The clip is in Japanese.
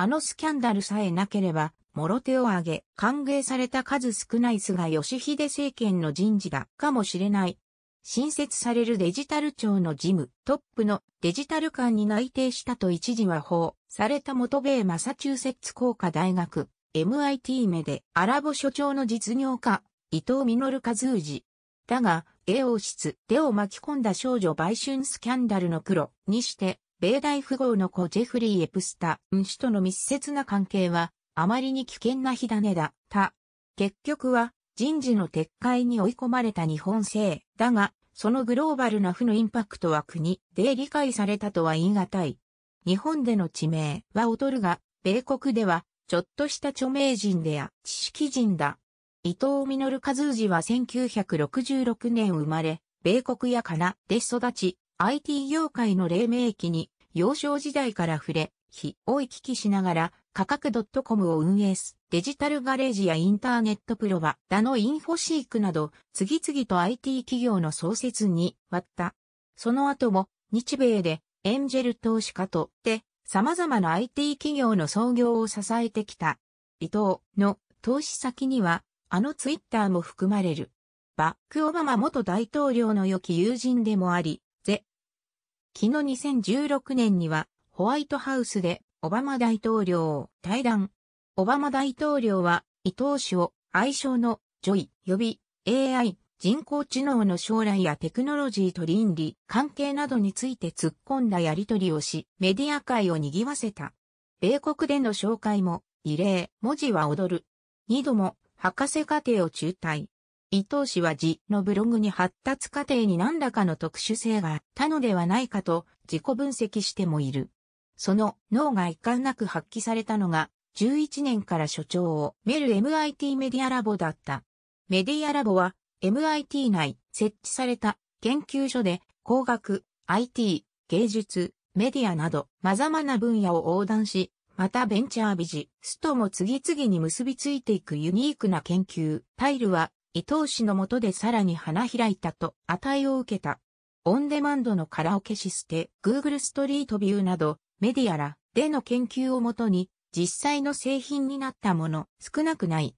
あのスキャンダルさえなければ、諸手を挙げ、歓迎された数少ない菅義偉政権の人事だかもしれない。新設されるデジタル庁の事務、トップのデジタル官に内定したと一時は報された元米マサチューセッツ工科大学、MIT 目でアラボ所長の実業家、伊藤実和氏。だが、英王室、手を巻き込んだ少女売春スキャンダルの黒にして、米大富豪の子ジェフリー・エプスタン氏との密接な関係は、あまりに危険な火種だった。結局は、人事の撤回に追い込まれた日本製。だが、そのグローバルな負のインパクトは国で理解されたとは言い難い。日本での地名は劣るが、米国では、ちょっとした著名人でや知識人だ。伊藤実和通は1966年生まれ、米国やカナで育ち、IT 業界の黎明期に幼少時代から触れ、日を行き来しながら価格 .com を運営すデジタルガレージやインターネットプロバダノインフォシークなど次々と IT 企業の創設に割った。その後も日米でエンジェル投資家とって様々な IT 企業の創業を支えてきた。伊藤の投資先にはあのツイッターも含まれる。バック・オバマ元大統領の良き友人でもあり、昨日2016年にはホワイトハウスでオバマ大統領を対談。オバマ大統領は伊藤氏を愛称のジョイ、呼び、AI、人工知能の将来やテクノロジーと倫理、関係などについて突っ込んだやりとりをし、メディア界を賑わせた。米国での紹介も、異例、文字は踊る。二度も、博士課程を中退。伊藤氏は字のブログに発達過程に何らかの特殊性があったのではないかと自己分析してもいる。その脳が一貫なく発揮されたのが11年から所長をメル MIT メディアラボだった。メディアラボは MIT 内設置された研究所で工学、IT、芸術、メディアなど様々な分野を横断し、またベンチャービジスとも次々に結びついていくユニークな研究。タイルは伊藤氏のもとでさらに花開いたと値を受けた。オンデマンドのカラオケシステ、Google ストリートビューなど、メディアらでの研究をもとに、実際の製品になったもの、少なくない。